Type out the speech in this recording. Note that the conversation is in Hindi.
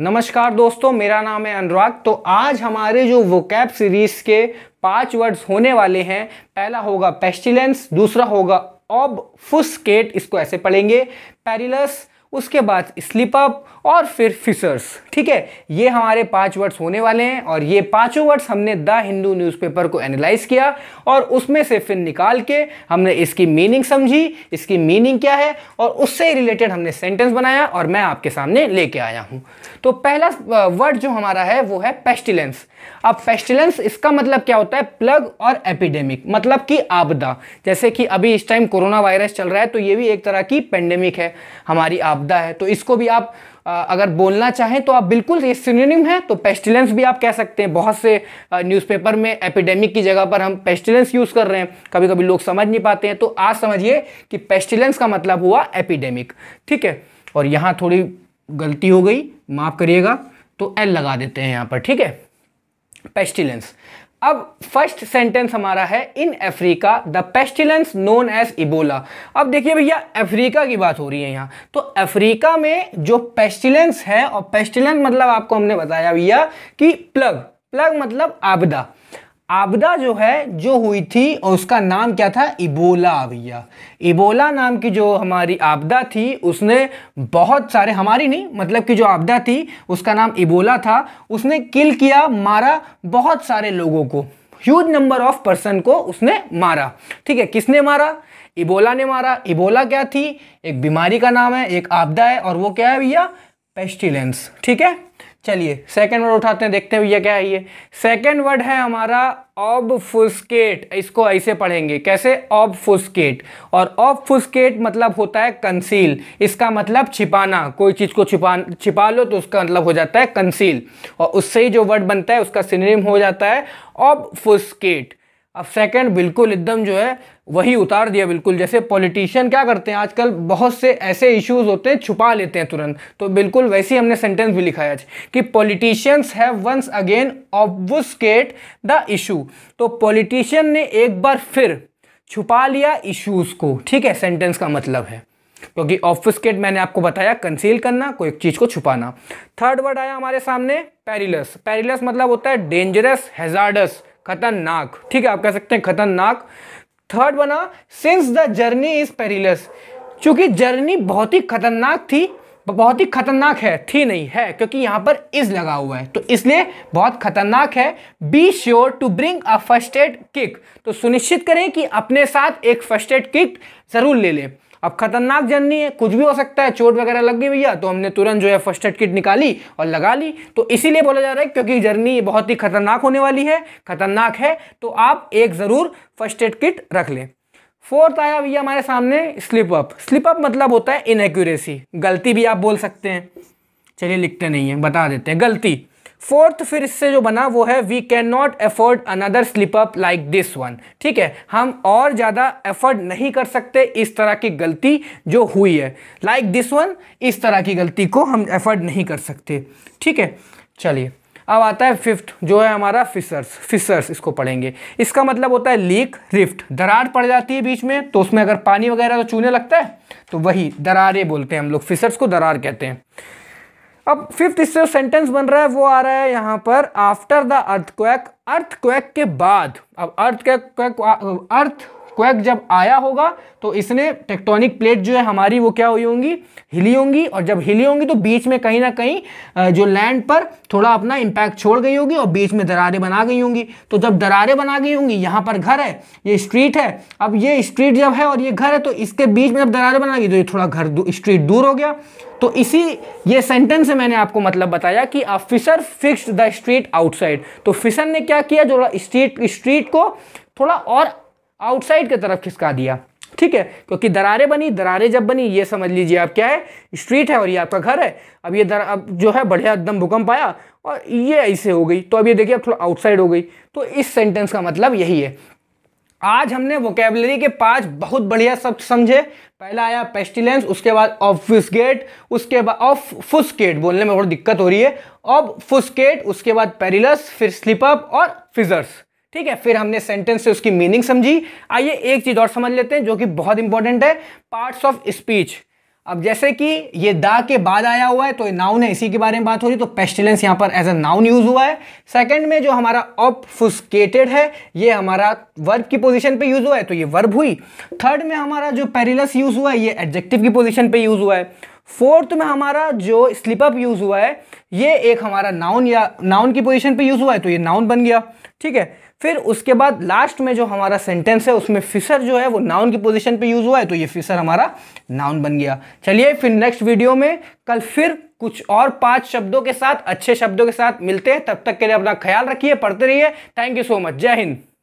नमस्कार दोस्तों मेरा नाम है अनुराग तो आज हमारे जो वोकैब सीरीज के पांच वर्ड्स होने वाले हैं पहला होगा पेस्टिलेंस दूसरा होगा ऑब फुस्केट इसको ऐसे पढ़ेंगे पेरिलस उसके बाद स्लिप अप और फिर फिशर्स ठीक है ये हमारे पांच वर्ड्स होने वाले हैं और ये पांचों वर्ड्स हमने द हिंदू न्यूज़पेपर को एनालाइज किया और उसमें से फिर निकाल के हमने इसकी मीनिंग समझी इसकी मीनिंग क्या है और उससे रिलेटेड हमने सेंटेंस बनाया और मैं आपके सामने लेके आया हूँ तो पहला वर्ड जो हमारा है वो है पेस्टिलेंस अब पेस्टिलेंस इसका मतलब क्या होता है प्लग और एपिडेमिक मतलब कि आपदा जैसे कि अभी इस टाइम कोरोना वायरस चल रहा है तो ये भी एक तरह की पेंडेमिक है हमारी आपदा आपदा है तो इसको भी आप आ, अगर बोलना चाहें तो आप बिल्कुल ये सिनोनिम है तो पेस्टिलेंस भी आप कह सकते हैं बहुत से न्यूज़पेपर में एपिडेमिक की जगह पर हम पेस्टिलेंस यूज़ कर रहे हैं कभी कभी लोग समझ नहीं पाते हैं तो आज समझिए कि पेस्टिलेंस का मतलब हुआ एपिडेमिक ठीक है और यहाँ थोड़ी गलती हो गई माफ़ करिएगा तो एल लगा देते हैं यहाँ पर ठीक है पेस्टिलेंस अब फर्स्ट सेंटेंस हमारा है in Africa the pestilence known as Ebola अब देखिए भैया अफ्रीका की बात हो रही है यहाँ तो अफ्रीका में जो पेस्टिलेंस है और पेस्टिलेंस मतलब आपको हमने बताया भैया कि प्लग प्लग मतलब आपदा आपदा जो है जो हुई थी और उसका नाम क्या था इबोला भैया इबोला नाम की जो हमारी आपदा थी उसने बहुत सारे हमारी नहीं मतलब कि जो आपदा थी उसका नाम इबोला था उसने किल किया मारा बहुत सारे लोगों को ह्यूज नंबर ऑफ पर्सन को उसने मारा ठीक है किसने मारा इबोला ने मारा इबोला क्या थी एक बीमारी का नाम है एक आपदा है और वो क्या है भैया पेस्टिलेंस ठीक है चलिए सेकेंड वर्ड उठाते हैं देखते हैं भैया क्या है ये सेकेंड वर्ड है हमारा ऑब फुस्केट इसको ऐसे पढ़ेंगे कैसे ऑब फुस्केट और ऑब फुस्केट मतलब होता है कंसील इसका मतलब छिपाना कोई चीज़ को छिपा छिपा लो तो उसका मतलब हो जाता है कंसील और उससे ही जो वर्ड बनता है उसका सिनेम हो जाता है ऑब फुस्केट अब सेकेंड बिल्कुल एकदम जो है वही उतार दिया बिल्कुल जैसे पॉलिटिशियन क्या करते हैं आजकल बहुत से ऐसे इश्यूज होते हैं छुपा लेते हैं तुरंत तो बिल्कुल वैसे ही हमने सेंटेंस भी लिखा है आज कि politicians have once again obfuscate the issue तो पॉलिटिशियन ने एक बार फिर छुपा लिया इश्यूज को ठीक है सेंटेंस का मतलब है क्योंकि ऑफिसकेट मैंने आपको बताया कंसील करना कोई एक चीज़ को छुपाना थर्ड वर्ड आया हमारे सामने पेरिलस पेरिलस मतलब होता है डेंजरस हेजार्डस खतरनाक ठीक है आप कह सकते हैं खतरनाक थर्ड बना since the journey is perilous चूंकि जर्नी बहुत ही खतरनाक थी बहुत ही खतरनाक है थी नहीं है क्योंकि यहां पर इज लगा हुआ है तो इसलिए बहुत खतरनाक है be sure to bring a first aid kit तो सुनिश्चित करें कि अपने साथ एक फर्स्ट एड किक जरूर ले लें अब खतरनाक जर्नी है कुछ भी हो सकता है चोट वगैरह लग गई भैया तो हमने तुरंत जो है फर्स्ट एड किट निकाली और लगा ली तो इसीलिए बोला जा रहा है क्योंकि जर्नी बहुत ही खतरनाक होने वाली है खतरनाक है तो आप एक ज़रूर फर्स्ट एड किट रख लें फोर्थ आया भैया हमारे सामने स्लिप अप स्लिप अप मतलब होता है इनएक्यूरेसी गलती भी आप बोल सकते हैं चलिए लिखते नहीं है बता देते हैं गलती फोर्थ फिर इससे जो बना वो है we can not afford another slip up like this one ठीक है हम और ज़्यादा एफर्ड नहीं कर सकते इस तरह की गलती जो हुई है लाइक दिस वन इस तरह की गलती को हम एफर्ड नहीं कर सकते ठीक है चलिए अब आता है फिफ्थ जो है हमारा फिसर्स फिसर्स इसको पढ़ेंगे इसका मतलब होता है लीक रिफ्ट दरार पड़ जाती है बीच में तो उसमें अगर पानी वगैरह तो चूने लगता है तो वही दरारे बोलते हैं हम लोग फिसर्स को दरार कहते हैं अब फिफ्थ इससे सेंटेंस बन रहा है वो आ रहा है यहाँ पर after the earthquake earthquake के बाद अब अर्थ क्वैक अर्थ अर्थक्वेक जब आया होगा तो इसने टेक्टोनिक प्लेट जो है हमारी वो क्या हुई होंगी हिली होंगी और जब हिली होंगी तो बीच में कहीं ना कहीं जो लैंड पर थोड़ा अपना इंपैक्ट छोड़ गई होगी और बीच में दरारें बना गई होंगी तो जब दरारें बना गई होंगी यहाँ पर घर है ये स्ट्रीट है अब ये स्ट्रीट जब है और ये घर है तो इसके बीच में जब दरारें बना गई तो ये थोड़ा घर स्ट्रीट दूर हो गया तो इसी ये सेंटेंस से मैंने आपको मतलब बताया कि a fissure fix the street outside तो फिशर ने क्या किया जो स्ट्रीट स्ट्रीट को थोड़ा और आउटसाइड की तरफ खिसका दिया ठीक है क्योंकि दरारें बनी दरारें जब बनी ये समझ लीजिए आप क्या है स्ट्रीट है और ये आपका घर है अब ये दर अब जो है बढ़िया एकदम भूकंप आया और ये ऐसे हो गई तो अब ये देखिए अब थोड़ा आउटसाइड हो गई तो इस सेंटेंस का मतलब यही है आज हमने वोकेबलरी के पांच बहुत बढ़िया शब्द समझे पहला आया पेस्टिलेंस उसके बाद ऑफिसगेट उसके बाद ऑफ फुसकेट बोलने में बहुत दिक्कत हो रही है ऑफ फुसकेट उसके बाद पेरिलस फिर स्लिपअप और फिजर्स ठीक है फिर हमने सेंटेंस से उसकी मीनिंग समझी आइए एक चीज़ और समझ लेते हैं जो कि बहुत इंपॉर्टेंट है पार्ट्स ऑफ स्पीच अब जैसे कि ये दा के बाद आया हुआ है तो नाउन है इसी के बारे में बात हो रही तो पेस्टिलेंस यहाँ पर एज अ नाउन यूज हुआ है सेकंड में जो हमारा ऑपफुस्केटेड है ये हमारा वर्ब की पोजीशन पे यूज हुआ है तो ये वर्ब हुई थर्ड में हमारा जो पेरिलस यूज हुआ है ये एडजेक्टिव की पोजीशन पे यूज हुआ है फोर्थ में हमारा जो स्लिपअप अप यूज हुआ है ये एक हमारा नाउन या नाउन की पोजीशन पे यूज़ हुआ है तो ये नाउन बन गया ठीक है फिर उसके बाद लास्ट में जो हमारा सेंटेंस है उसमें फिसर जो है वो नाउन की पोजीशन पे यूज़ हुआ है तो ये फिसर हमारा नाउन बन गया चलिए फिर नेक्स्ट वीडियो में कल फिर कुछ और पांच शब्दों के साथ अच्छे शब्दों के साथ मिलते हैं तब तक के लिए अपना ख्याल रखिए पढ़ते रहिए थैंक यू सो मच जय हिंद